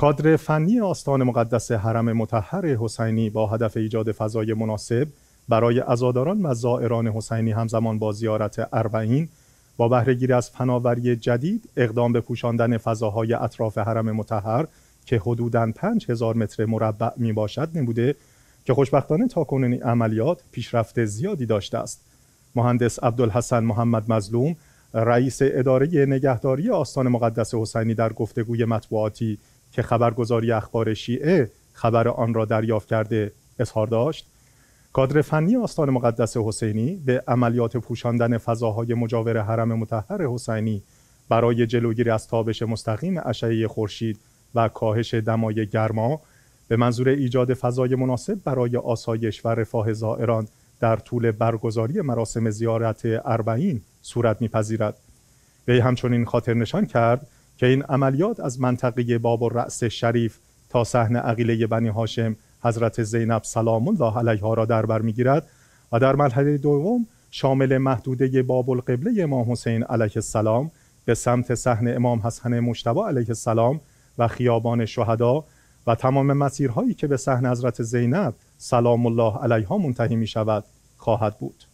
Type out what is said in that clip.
کادر فنی آستان مقدس حرم متحر حسینی با هدف ایجاد فضای مناسب برای ازاداران و زائران حسینی همزمان با زیارت اربعین با بهرهگیری از فناوری جدید اقدام به پوشاندن فضاهای اطراف حرم متحر که حدوداً 5000 متر مربع می باشد نموده که خوشبختانه تاکنون این عملیات پیشرفت زیادی داشته است مهندس عبدالحسن محمد مظلوم رئیس اداره نگهداری آستان مقدس حسینی در گفتگوی مطبوعاتی که خبرگزاری اخبار شیعه خبر آن را دریافت کرده اظهار داشت کادر فنی آستان مقدس حسینی به عملیات پوشاندن فضاهای مجاور حرم مطهر حسینی برای جلوگیری از تابش مستقیم اشعه خورشید و کاهش دمای گرما به منظور ایجاد فضای مناسب برای آسایش و رفاه زائران در طول برگزاری مراسم زیارت اربعین صورت میپذیرد وی همچنین خاطر نشان کرد که این عملیات از منطقه باب رأس شریف تا سحن عقیله بنی هاشم حضرت زینب سلام الله علیها را در بر میگیرد و در مرحله دوم شامل محدوده باب القبله امام حسین علیه السلام به سمت سحن امام حسن مشتبه علیه السلام و خیابان شهدا و تمام مسیرهایی که به سحن حضرت زینب سلام الله علیها منتهی می شود خواهد بود